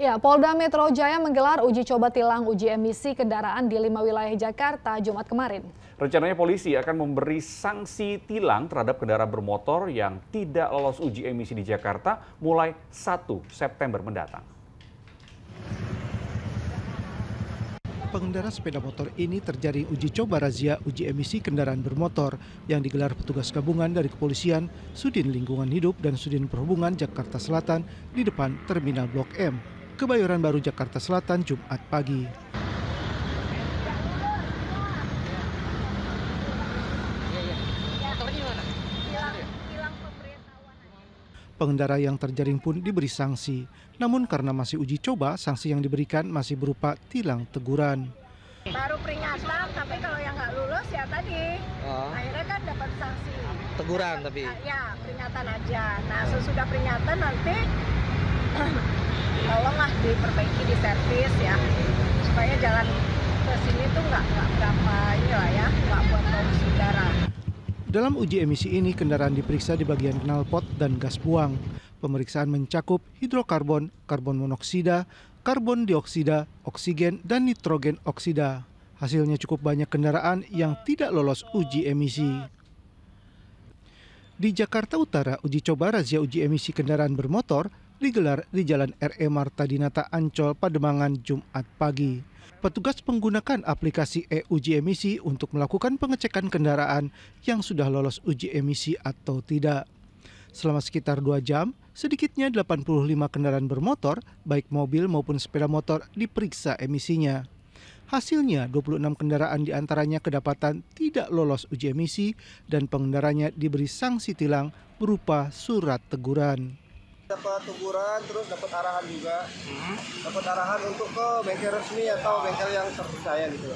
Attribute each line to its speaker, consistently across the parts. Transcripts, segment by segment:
Speaker 1: Ya, Polda Metro Jaya menggelar uji coba tilang uji emisi kendaraan di lima wilayah Jakarta Jumat kemarin. Rencananya polisi akan memberi sanksi tilang terhadap kendaraan bermotor yang tidak lolos uji emisi di Jakarta mulai 1 September mendatang. Pengendara sepeda motor ini terjadi uji coba razia uji emisi kendaraan bermotor yang digelar petugas gabungan dari kepolisian, Sudin Lingkungan Hidup, dan Sudin Perhubungan Jakarta Selatan di depan Terminal Blok M. Kebayoran Baru Jakarta Selatan Jumat pagi. Pengendara yang terjaring pun diberi sanksi. Namun karena masih uji coba, sanksi yang diberikan masih berupa tilang teguran. Baru peringatan, tapi kalau yang nggak lulus ya tadi. Oh. Akhirnya kan dapat sanksi. Teguran dapat, tapi? Ya, ya, peringatan aja. Nah, sesudah peringatan nanti tolong diperbaiki di servis ya supaya jalan ke sini tuh nggak nggak berapa lah ya nggak buat polusi udara. Dalam uji emisi ini, kendaraan diperiksa di bagian knalpot dan gas buang. Pemeriksaan mencakup hidrokarbon, karbon monoksida, karbon dioksida, oksigen, dan nitrogen oksida. Hasilnya cukup banyak kendaraan yang tidak lolos uji emisi. Di Jakarta Utara, uji coba razia uji emisi kendaraan bermotor digelar di Jalan RE Marta Dinata Ancol Pademangan Jumat pagi. Petugas menggunakan aplikasi e-uji emisi untuk melakukan pengecekan kendaraan yang sudah lolos uji emisi atau tidak. Selama sekitar dua jam, sedikitnya 85 kendaraan bermotor, baik mobil maupun sepeda motor, diperiksa emisinya. Hasilnya, 26 kendaraan diantaranya kedapatan tidak lolos uji emisi dan pengendaranya diberi sanksi tilang berupa surat teguran dapat teguran terus dapat arahan juga hmm. dapat arahan untuk ke bengkel resmi atau bengkel yang terpercaya gitu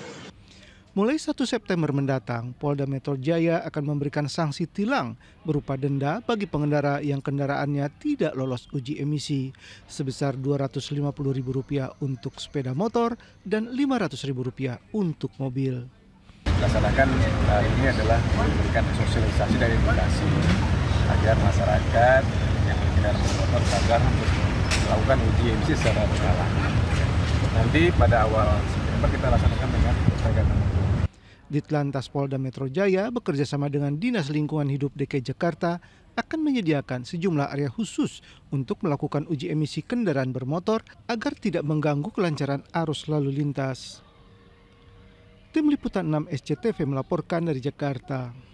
Speaker 1: Mulai 1 September mendatang, Polda Metro Jaya akan memberikan sanksi tilang berupa denda bagi pengendara yang kendaraannya tidak lolos uji emisi sebesar Rp250.000 untuk sepeda motor dan Rp500.000 untuk mobil. Laksanakan eh, ini adalah memberikan sosialisasi dan edukasi agar masyarakat kendaraan bermotor agar untuk melakukan uji emisi secara berkala. Nanti pada awal September kita laksanakan dengan penegakan Ditlantas Polda Metro Jaya bekerjasama dengan Dinas Lingkungan Hidup DKI Jakarta akan menyediakan sejumlah area khusus untuk melakukan uji emisi kendaraan bermotor agar tidak mengganggu kelancaran arus lalu lintas. Tim Liputan 6 SCTV melaporkan dari Jakarta.